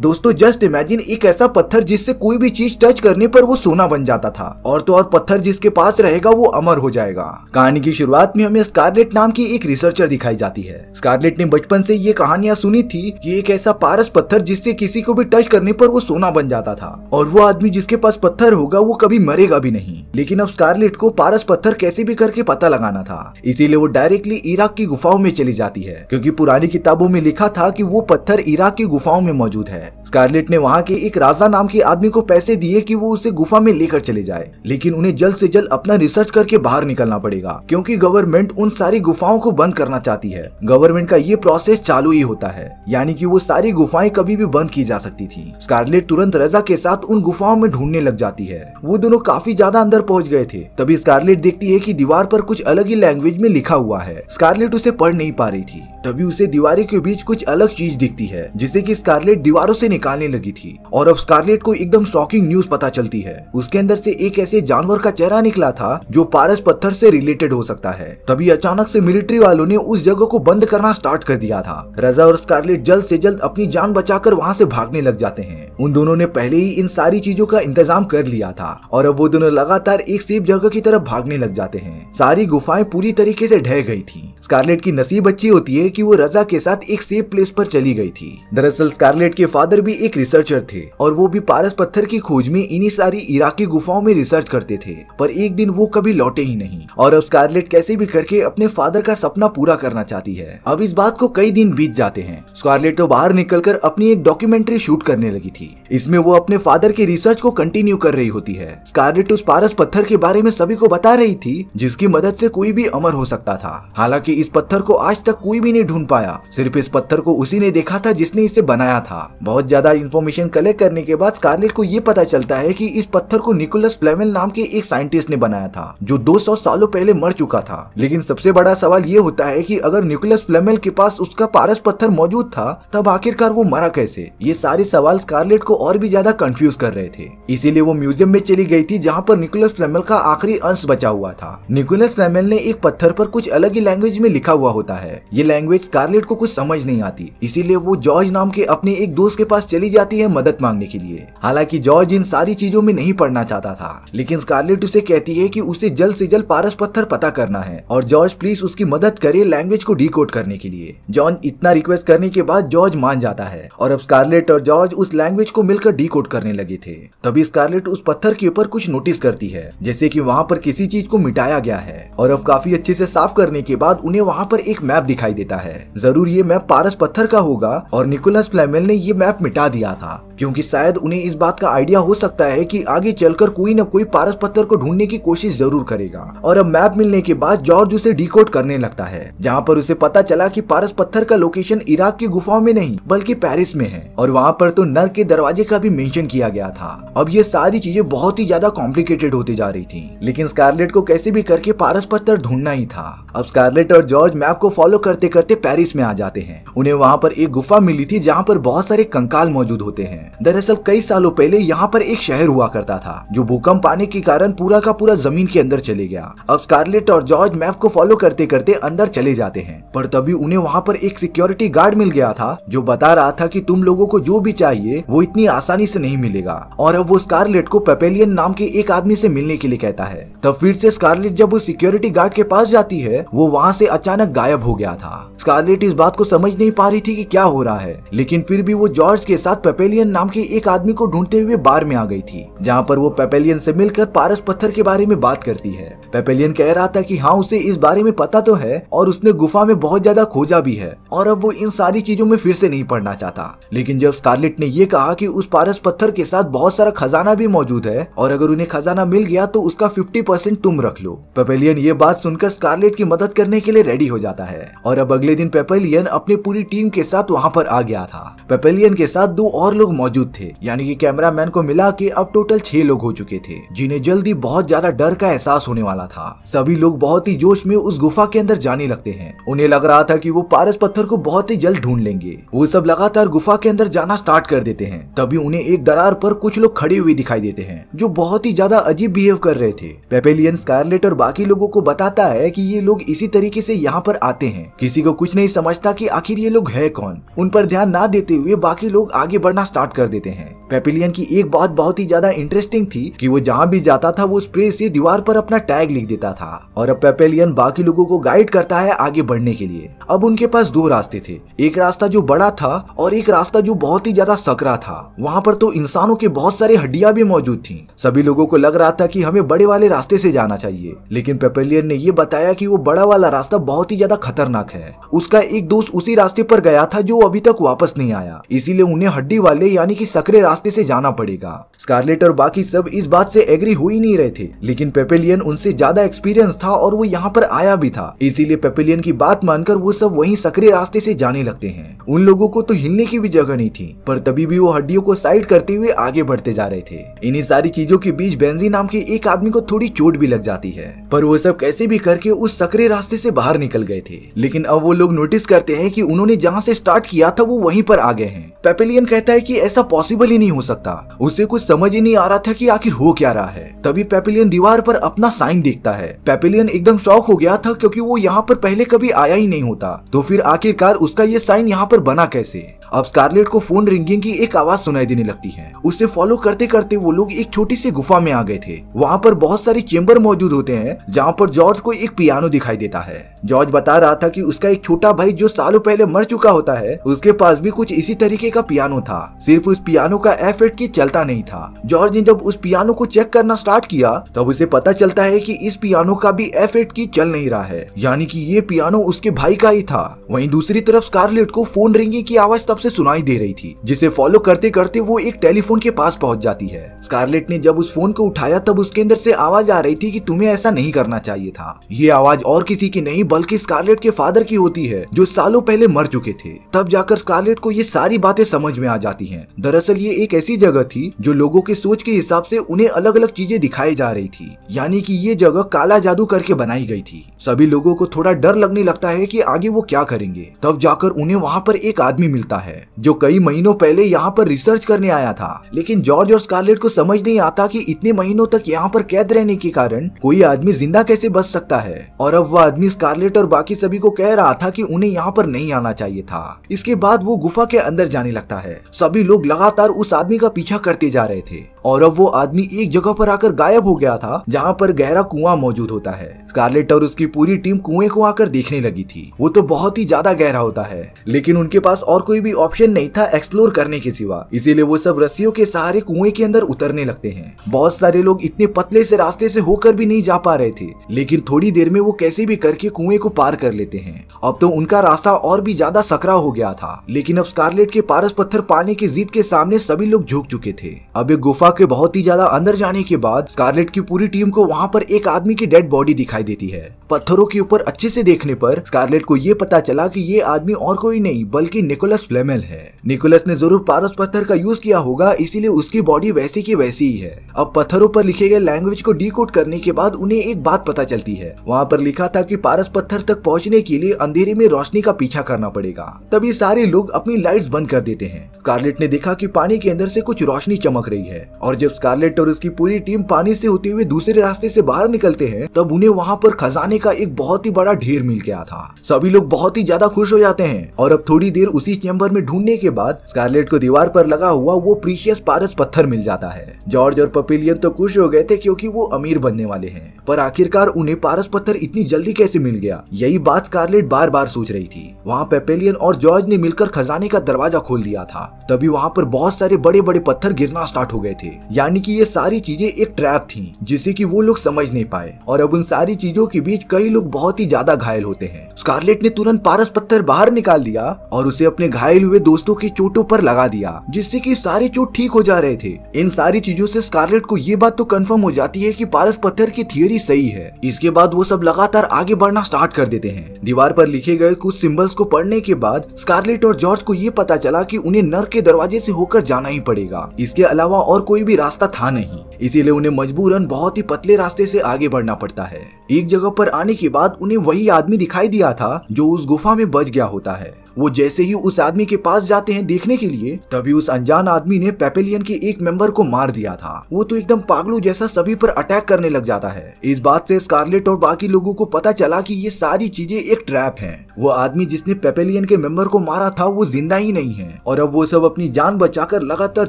दोस्तों just imagine एक ऐसा पत्थर जिससे कोई भी चीज टच करने पर वो सोना बन जाता था और तो और पत्थर जिसके पास रहेगा वो अमर हो जाएगा कहानी की शुरुआत में हमें स्कारलेट नाम की एक रिसर्चर दिखाई जाती है स्कारलेट ने बचपन से ये कहानियां सुनी थी कि एक ऐसा पारस पत्थर जिससे किसी को भी टच करने पर वो सोना बन जाता था और वो आदमी जिसके पास पत्थर होगा वो कभी मरेगा भी नहीं लेकिन अब स्कारलेट को पारस पत्थर कैसे भी करके पता लगाना था इसीलिए वो डायरेक्टली इराक की गुफाओं में चली जाती है क्योंकि पुरानी किताबों में लिखा था कि वो पत्थर इराक की गुफाओं में मौजूद है है स्कारलेट ने वहाँ के एक राजा नाम के आदमी को पैसे दिए कि वो उसे गुफा में लेकर चले जाए लेकिन उन्हें जल्द से जल्द अपना रिसर्च करके बाहर निकलना पड़ेगा क्योंकि गवर्नमेंट उन सारी गुफाओं को बंद करना चाहती है गवर्नमेंट का ये प्रोसेस चालू ही होता है यानी की वो सारी गुफाएं कभी भी बंद की जा सकती थी स्कारलेट तुरंत रजा के साथ उन गुफाओं में ढूंढने लग जाती है वो दोनों काफी ज्यादा अंदर पहुंच गए थे तभी स्कारलेट देखती है कि दीवार पर कुछ अलग ही लैंग्वेज में लिखा हुआ है स्कारलेट उसे पढ़ नहीं पा रही थी तभी उसे दीवारों के बीच कुछ अलग चीज दिखती है जिसे की स्कारलेट दीवारों से निकालने लगी थी और अब स्कारलेट को एकदम शॉकिंग न्यूज पता चलती है उसके अंदर से एक ऐसे जानवर का चेहरा निकला था जो पारस पत्थर से रिलेटेड हो सकता है तभी अचानक से मिलिट्री वालों ने उस जगह को बंद करना स्टार्ट कर दिया था रजा और स्कारलेट जल्द से जल्द अपनी जान बचाकर वहां से भागने लग जाते हैं उन दोनों ने पहले ही इन सारी चीजों का इंतजाम कर लिया था और अब वो दोनों लगातार एक सेफ जगह की तरफ भागने लग जाते हैं सारी गुफाएं पूरी तरीके से ढह गई थी स्कारलेट की नसीब अच्छी होती है कि वो रजा के साथ एक सेफ प्लेस पर चली गई थी दरअसल स्कारलेट के फादर फादर भी एक रिसर्चर थे और वो भी पारस पत्थर की खोज में इन्हीं सारी इराकी गुफाओं में रिसर्च करते थे पर एक दिन वो कभी लौटे ही नहीं और अब स्कारलेट कैसे भी करके अपने फादर का सपना पूरा करना चाहती है अब इस बात को कई दिन बीत जाते हैं स्कारलेट तो बाहर निकल अपनी एक डॉक्यूमेंट्री शूट करने लगी थी इसमें वो अपने फादर की रिसर्च को कंटिन्यू कर रही होती है स्कारलेट उस पारस पत्थर के बारे में सभी को बता रही थी जिसकी मदद से कोई भी अमर हो सकता था हालांकि इस पत्थर को आज तक कोई भी नहीं ढूंढ पाया सिर्फ इस पत्थर को उसी ने देखा था जिसने इसे बनाया था बहुत बहुत ज़्यादा इन्फॉर्मेशन कलेक्ट करने के बाद कार्लेट को ये पता चलता है कि इस पत्थर को निकोलस फ्लेमेल नाम के एक साइंटिस्ट ने बनाया था जो 200 सालों पहले मर चुका था लेकिन सबसे बड़ा सवाल ये होता है कि अगर निकोलस फ्लेमेल के पास उसका पारस पत्थर मौजूद था तब आखिरकार वो मरा कैसे ये सारे सवाल कार्लेट को और भी ज्यादा कंफ्यूज कर रहे थे इसीलिए वो म्यूजियम में चली गई थी जहाँ पर निकोलस फ्लेमेल का आखिरी अंश बचा हुआ था निकोलस फ्लेमेल ने एक पत्थर पर कुछ अलग ही लैंग्वेज में लिखा हुआ होता है ये लैंग्वेज कार्लेट को कुछ समझ नहीं आती इसीलिए वो जॉर्ज नाम के अपने एक दोस्त के पास चली जाती है मदद मांगने के लिए हालांकि जॉर्ज इन सारी चीजों में नहीं पढ़ना चाहता था लेकिन स्कारलेट उसे कहती है कि उसे जल्द से जल्द पारस पत्थर पता करना है और जॉर्ज प्लीज उसकी मदद करे लैंग्वेज को डी करने के लिए जॉन इतना रिक्वेस्ट करने के बाद जॉर्ज मान जाता है और अब स्कारलेट और जॉर्ज उस लैंग्वेज को मिलकर डी करने लगे थे तभी स्कारलेट उस पत्थर के ऊपर कुछ नोटिस करती है जैसे की वहाँ पर किसी चीज को मिटाया गया है और अब काफी अच्छे से साफ करने के बाद उन्हें वहाँ पर एक मैप दिखाई देता है जरूर ये मैप पारस पत्थर का होगा और निकोलस फ्लेमेल ने ये मैप खतरनाक मिटा दिया था क्योंकि शायद उन्हें इस बात का आइडिया हो सकता है कि आगे चलकर कोई न कोई पारस पत्थर को ढूंढने की कोशिश जरूर करेगा और अब मैप मिलने के बाद जॉर्ज उसे डिकोड करने लगता है जहाँ पर उसे पता चला कि पारस पत्थर का लोकेशन इराक की गुफाओं में नहीं बल्कि पेरिस में है और वहाँ पर तो नर के दरवाजे का भी मेंशन किया गया था अब ये सारी चीजें बहुत ही ज्यादा कॉम्प्लिकेटेड होती जा रही थी लेकिन स्कारलेट को कैसे भी करके पारस पत्थर ढूंढना ही था अब स्कारलेट और जॉर्ज मैप को फॉलो करते करते पेरिस में आ जाते हैं उन्हें वहाँ पर एक गुफा मिली थी जहाँ पर बहुत सारे कंकर कंकाल मौजूद होते हैं दरअसल कई सालों पहले यहाँ पर एक शहर हुआ करता था जो भूकंप आने के कारण पूरा का पूरा जमीन के अंदर चले गया अब स्कारलेट और जॉर्ज मैप को फॉलो करते करते अंदर चले जाते हैं पर तभी उन्हें वहाँ पर एक सिक्योरिटी गार्ड मिल गया था जो बता रहा था की तुम लोगो को जो भी चाहिए वो इतनी आसानी से नहीं मिलेगा और अब वो स्कारलेट को पेपेलियन नाम के एक आदमी ऐसी मिलने के लिए कहता है तब फिर से स्कारलेट जब उस सिक्योरिटी गार्ड के पास जाती है वो वहाँ से अचानक गायब हो गया था स्कारलेट इस बात को समझ नहीं पा रही थी कि क्या हो रहा है लेकिन फिर भी वो जॉर्ज जॉर्ज के साथ पेपेलियन नाम के एक आदमी को ढूंढते हुए बार में आ गई थी जहाँ पर वो पेपेलियन से मिलकर पारस पत्थर के बारे में बात करती है पेपेलियन कह रहा था कि हाँ उसे इस बारे में पता तो है और उसने गुफा में बहुत ज्यादा खोजा भी है और अब वो इन सारी चीजों में फिर से नहीं पढ़ना चाहता लेकिन जब स्कारलेट ने ये कहा की उस पारस पत्थर के साथ बहुत सारा खजाना भी मौजूद है और अगर उन्हें खजाना मिल गया तो उसका फिफ्टी तुम रख लो पेपेलियन ये बात सुनकर स्कारलेट की मदद करने के लिए रेडी हो जाता है और अब अगले दिन पेपेलियन अपनी पूरी टीम के साथ वहाँ पर आ गया था पेपेलियन उनके साथ दो और लोग मौजूद थे यानी कि कैमरामैन को मिला के अब टोटल छह लोग हो चुके थे जिन्हें जल्दी बहुत ज्यादा डर का एहसास होने वाला था सभी लोग बहुत ही जोश में उस गुफा के अंदर जाने लगते हैं उन्हें लग रहा था की वो पारस पत्थर को बहुत ही जल्द ढूंढ लेंगे वो सब लगातार गुफा के अंदर जाना स्टार्ट कर देते हैं तभी उन्हें एक दरार पर कुछ लोग खड़े हुए दिखाई देते हैं जो बहुत ही ज्यादा अजीब बिहेव कर रहे थे पेपेलियन स्कारलेट और बाकी लोगों को बताता है कि ये लोग इसी तरीके से यहाँ पर आते हैं किसी को कुछ नहीं समझता कि आखिर ये लोग है कौन उन पर ध्यान ना देते हुए बाकी के लोग आगे बढ़ना स्टार्ट कर देते हैं पेपिलियन की एक बात बहुत ही ज्यादा इंटरेस्टिंग थी कि वो जहाँ भी जाता था वो स्प्रे से दीवार पर अपना टैग लिख देता था और अब पेपेलियन बाकी लोगों को गाइड करता है आगे बढ़ने के लिए अब उनके पास दो रास्ते थे एक रास्ता जो बड़ा था और एक रास्ता जो बहुत ही ज्यादा सकरा था वहाँ पर तो इंसानों के बहुत सारे हड्डियां भी मौजूद थी सभी लोगों को लग रहा था की हमें बड़े वाले रास्ते से जाना चाहिए लेकिन पेपेलियन ने ये बताया की वो बड़ा वाला रास्ता बहुत ही ज्यादा खतरनाक है उसका एक दोस्त उसी रास्ते पर गया था जो अभी तक वापस नहीं आया इसीलिए इसीलिए उन्हें हड्डी वाले यानी कि सकरे रास्ते से जाना पड़ेगा स्कारलेट और बाकी सब इस बात से एग्री हो ही नहीं रहे थे लेकिन पेपेलियन उनसे ज्यादा एक्सपीरियंस था और वो यहाँ पर आया भी था इसीलिए पेपेलियन की बात मानकर वो सब वही सकरे रास्ते ऐसी जाने लगते है उन लोगों को तो हिलने की भी जगह नहीं थी पर तभी भी वो हड्डियों को साइड करते हुए आगे बढ़ते जा रहे थे इन्हीं सारी चीजों के बीच बेंजी नाम के एक आदमी को थोड़ी चोट भी लग जाती है पर वो सब कैसे भी करके उस सकरे रास्ते से बाहर निकल गए थे लेकिन अब वो लोग नोटिस करते हैं कि उन्होंने जहाँ से स्टार्ट किया था वो वहीं पर आ गए हैं पेपेलियन कहता है कि ऐसा पॉसिबल ही नहीं हो सकता उसे कुछ समझ ही नहीं आ रहा था कि आखिर हो क्या रहा है तभी पेपेलियन दीवार पर अपना साइन देखता है पेपेलियन एकदम शौक हो गया था क्योंकि वो यहाँ पर पहले कभी आया ही नहीं होता तो फिर आखिरकार उसका ये साइन यहाँ पर बना कैसे अब स्कारलेट को फोन रिंगिंग की एक आवाज सुनाई देने लगती है उसे फॉलो करते करते वो लोग एक छोटी सी गुफा में आ गए थे वहाँ पर बहुत सारे चेम्बर मौजूद होते हैं जहाँ पर जॉर्ज को एक पियानो दिखाई देता है जॉर्ज बता रहा था कि उसका एक छोटा भाई जो सालों पहले मर चुका होता है उसके पास भी कुछ इसी तरीके का का पियानो था सिर्फ उस पियानो का एफर्ट की चलता नहीं था जॉर्ज ने जब उस पियानो को चेक करना स्टार्ट किया तब उसे पता चलता है कि इस पियानो का भी एफर्ट की चल नहीं रहा है यानी कि ये पियानो उसके भाई का ही था वहीं दूसरी तरफ स्कारलेट को फोन रिंगिंग की आवाज तब से सुनाई दे रही थी जिसे फॉलो करते करते वो एक टेलीफोन के पास पहुँच जाती है स्कारलेट ने जब उस फोन को उठाया तब उसके अंदर ऐसी आवाज आ रही थी की तुम्हें ऐसा नहीं करना चाहिए था ये आवाज और किसी की नहीं बल्कि स्कारलेट के फादर की होती है जो सालों पहले मर चुके थे तब जाकर स्कारलेट को ये सारी बातें समझ में आ जाती है दरअसल ये एक ऐसी जगह थी जो लोगों के सोच के हिसाब से उन्हें अलग अलग चीजें दिखाई जा रही थी यानी कि ये जगह काला जादू करके बनाई गई थी सभी लोगों को थोड़ा डर लगने लगता है कि आगे वो क्या करेंगे तब जाकर उन्हें वहाँ पर एक आदमी मिलता है जो कई महीनों पहले यहाँ पर रिसर्च करने आया था लेकिन जॉर्ज और स्कारलेट को समझ नहीं आता कि इतने महीनों तक यहाँ पर कैद रहने के कारण कोई आदमी जिंदा कैसे बच सकता है और अब वह आदमी स्कारलेट और बाकी सभी को कह रहा था कि उन्हें यहाँ पर नहीं आना चाहिए था इसके बाद वो गुफा के अंदर जाने लगता है सभी लोग लगातार उस आदमी का पीछा करते जा रहे थे और अब वो आदमी एक जगह पर आकर गायब हो गया था जहाँ पर गहरा कुआं मौजूद होता है स्कारलेट और उसकी पूरी टीम कुएं को आकर देखने लगी थी वो तो बहुत ही ज्यादा गहरा होता है लेकिन उनके पास और कोई भी ऑप्शन नहीं था एक्सप्लोर करने के सिवा इसीलिए वो सब रस्सियों के सहारे कुएं के अंदर उतरने लगते हैं बहुत सारे लोग इतने पतले से रास्ते से होकर भी नहीं जा पा रहे थे लेकिन थोड़ी देर में वो कैसे भी करके कुएं को पार कर लेते हैं अब तो उनका रास्ता और भी ज्यादा सकरा हो गया था लेकिन अब स्कारलेट के पास पारस पत्थर पाने की जीत के सामने सभी लोग झुक चुके थे अब एक गुफा के बहुत ही ज्यादा अंदर जाने के बाद स्कारलेट की पूरी टीम को वहाँ पर एक आदमी की डेड बॉडी दिखाई देती है पत्थरों के ऊपर अच्छे से देखने पर स्कारलेट को ये पता चला कि ये आदमी और कोई नहीं बल्कि निकोलस फ्लेमेल है निकोलस ने जरूर पारस पत्थर का यूज किया होगा इसीलिए उसकी बॉडी वैसी की वैसी ही है अब पत्थरों पर लिखे गए लैंग्वेज को डी करने के बाद उन्हें एक बात पता चलती है वहाँ पर लिखा था की पारस पत्थर तक पहुँचने के लिए अंधेरे में रोशनी का पीछा करना पड़ेगा तभी सारे लोग अपनी लाइट्स बंद कर देते हैं स्कारलेट ने देखा कि पानी के अंदर से कुछ रोशनी चमक रही है और जब स्कारलेट और उसकी पूरी टीम पानी से होते हुए दूसरे रास्ते से बाहर निकलते हैं तब उन्हें वहाँ पर खजाने का एक बहुत ही बड़ा ढेर मिल गया था सभी लोग बहुत ही ज्यादा खुश हो जाते हैं और अब थोड़ी देर उसी चैम्बर में ढूंढने के बाद स्कारलेट को दीवार पर लगा हुआ वो प्रीशियस पारस पत्थर मिल जाता है जॉर्ज और पपिलियन तो खुश हो गए थे क्योंकि वो अमीर बनने वाले हैं पर आखिरकार उन्हें पारस पत्थर इतनी जल्दी कैसे मिल गया यही बात स्कारलेट बार बार सोच रही थी वहाँ पेपेलियन और जॉर्ज ने मिलकर खजाने का दरवाजा खोल खोल दिया था तभी वहाँ पर बहुत सारे बड़े बड़े पत्थर गिरना स्टार्ट हो गए थे यानी कि ये सारी चीजें एक ट्रैप थी जिसे कि वो लोग समझ नहीं पाए और अब उन सारी चीजों के बीच कई लोग बहुत ही ज्यादा घायल होते हैं स्कारलेट ने तुरंत पारस पत्थर बाहर निकाल दिया और उसे अपने घायल हुए दोस्तों की चोटों पर लगा दिया जिससे की सारे चोट ठीक हो जा रहे थे इन सारी चीजों से स्कारलेट को ये बात तो कन्फर्म हो जाती है की पारस पत्थर की थियोरी सही है इसके बाद वो सब लगातार आगे बढ़ना स्टार्ट कर देते हैं दीवार पर लिखे गए कुछ सिंबल्स को पढ़ने के बाद स्कारलेट और जॉर्ज को ये पता चला कि उन्हें नर के दरवाजे से होकर जाना ही पड़ेगा इसके अलावा और कोई भी रास्ता था नहीं इसीलिए उन्हें मजबूरन बहुत ही पतले रास्ते से आगे बढ़ना पड़ता है एक जगह पर आने के बाद उन्हें वही आदमी दिखाई दिया था जो उस गुफा में बच गया होता है वो जैसे ही उस आदमी के पास जाते हैं देखने के लिए तभी उस अनजान आदमी ने पेपेलियन के एक मेंबर को मार दिया था वो तो एकदम पागलू जैसा सभी पर अटैक करने लग जाता है इस बात से स्कारलेट और बाकी लोगों को पता चला कि ये सारी चीजें एक ट्रैप है वो आदमी जिसने पेपेलियन के मेंबर को मारा था वो जिंदा ही नहीं है और अब वो सब अपनी जान बचाकर लगातार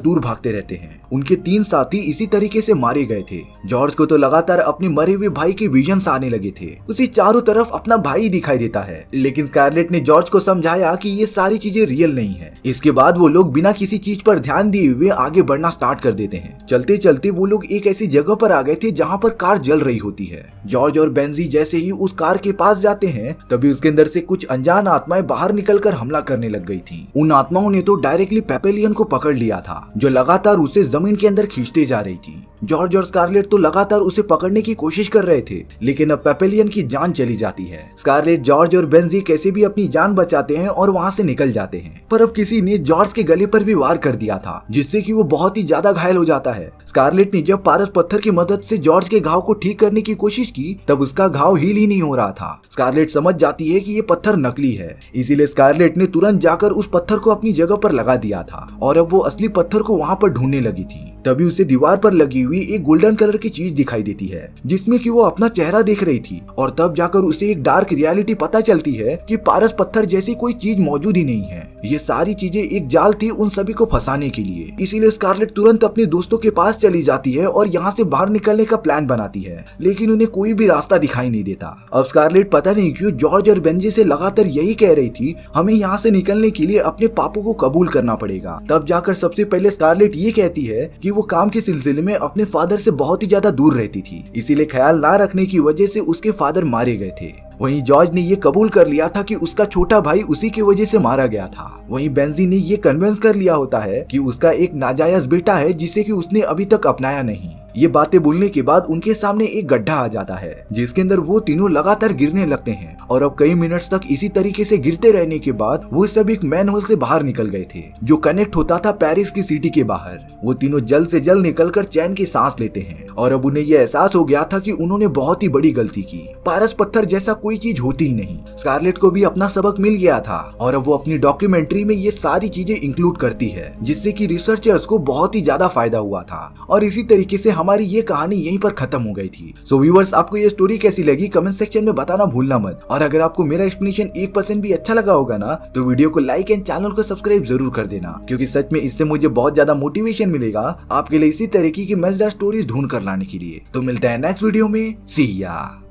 दूर भागते रहते हैं उनके तीन साथी इसी तरीके से मारे गए थे जॉर्ज को तो लगातार अपने मरे हुए भाई के विजन आने लगे थे उसे चारों तरफ अपना भाई दिखाई देता है लेकिन स्कारलेट ने जॉर्ज को समझाया कि ये सारी चीजें रियल नहीं है इसके बाद वो लोग बिना किसी चीज पर ध्यान दिए हुए आगे बढ़ना स्टार्ट कर देते हैं चलते चलते वो लोग एक ऐसी जगह पर आ गए थे जहाँ पर कार जल रही होती है जॉर्ज और बेंजी जैसे ही उस कार के पास जाते हैं तभी उसके अंदर से कुछ अनजान आत्माएं बाहर निकल कर हमला करने लग गई थी उन आत्माओं ने तो डायरेक्टली पेपेलियन को पकड़ लिया था जो लगातार उसे जमीन के अंदर खींचते जा रही थी जॉर्ज और स्कारलेट तो लगातार उसे पकड़ने की कोशिश कर रहे थे लेकिन अब पेपेलियन की जान चली जाती है स्कारलेट जॉर्ज और बेंजी कैसे भी अपनी जान बचाते हैं और वहाँ से निकल जाते हैं पर अब किसी ने जॉर्ज के गले पर भी वार कर दिया था जिससे की वो बहुत ही ज्यादा घायल हो जाता है स्कारलेट ने जब पारस पत्थर की मदद से जॉर्ज के घाव को ठीक करने की कोशिश की तब उसका घाव हील ही नहीं हो रहा था स्कारलेट समझ जाती है की ये पत्थर नकली है इसीलिए स्कारलेट ने तुरंत जाकर उस पत्थर को अपनी जगह पर लगा दिया था और अब वो असली पत्थर को वहाँ पर ढूंढने लगी थी तभी उसे दीवार पर लगी हुई एक गोल्डन कलर की चीज दिखाई देती है जिसमे की वो अपना चेहरा देख रही थी और तब जाकर उसे एक डार्क रियालिटी पता चलती है की पारस पत्थर जैसी कोई चीज मौजूद ही नहीं है ये सारी चीजें एक जाल थी उन सभी को फंसाने के लिए इसीलिए स्कारलेट तुरंत अपने दोस्तों के पास चली जाती है और यहाँ से बाहर निकलने का प्लान बनाती है लेकिन उन्हें कोई भी रास्ता दिखाई नहीं देता अब स्कारलेट पता नहीं क्यों जॉर्ज और बेंजे से लगातार यही कह रही थी हमें यहाँ से निकलने के लिए अपने पापों को कबूल करना पड़ेगा तब जाकर सबसे पहले स्कारलेट ये कहती है कि की वो काम के सिलसिले में अपने फादर से बहुत ही ज्यादा दूर रहती थी इसीलिए ख्याल ना रखने की वजह से उसके फादर मारे गए थे वहीं जॉर्ज ने ये कबूल कर लिया था कि उसका छोटा भाई उसी की वजह से मारा गया था वहीं बेंजी ने ये कन्विंस कर लिया होता है कि उसका एक नाजायज बेटा है जिसे कि उसने अभी तक अपनाया नहीं ये बातें बोलने के बाद उनके सामने एक गड्ढा आ जाता है जिसके अंदर वो तीनों लगातार गिरने लगते हैं और अब कई मिनट्स तक इसी तरीके से गिरते रहने के बाद वो सब एक मैन होल से बाहर निकल गए थे जो कनेक्ट होता था पेरिस की सिटी के बाहर वो तीनों जल्द से जल्द निकल कर चैन की सांस लेते हैं और अब उन्हें यह एहसास हो गया था की उन्होंने बहुत ही बड़ी गलती की पारस पत्थर जैसा कोई चीज होती ही नहीं स्कारलेट को भी अपना सबक मिल गया था और अब वो अपनी डॉक्यूमेंट्री में ये सारी चीजें इंक्लूड करती है जिससे की रिसर्चर्स को बहुत ही ज्यादा फायदा हुआ था और इसी तरीके से हमारी ये कहानी यहीं पर खत्म हो गई थी सो so, व्यूवर्स आपको ये स्टोरी कैसी लगी कमेंट सेक्शन में बताना भूलना मत और अगर आपको मेरा एक्सप्लेनेशन एक परसेंट भी अच्छा लगा होगा ना तो वीडियो को लाइक एंड चैनल को सब्सक्राइब जरूर कर देना क्योंकि सच में इससे मुझे बहुत ज्यादा मोटिवेशन मिलेगा आपके लिए इसी तरीके की मजेदार स्टोरीज ढूंढ कर लाने के लिए तो मिलता है नेक्स्ट वीडियो में सिया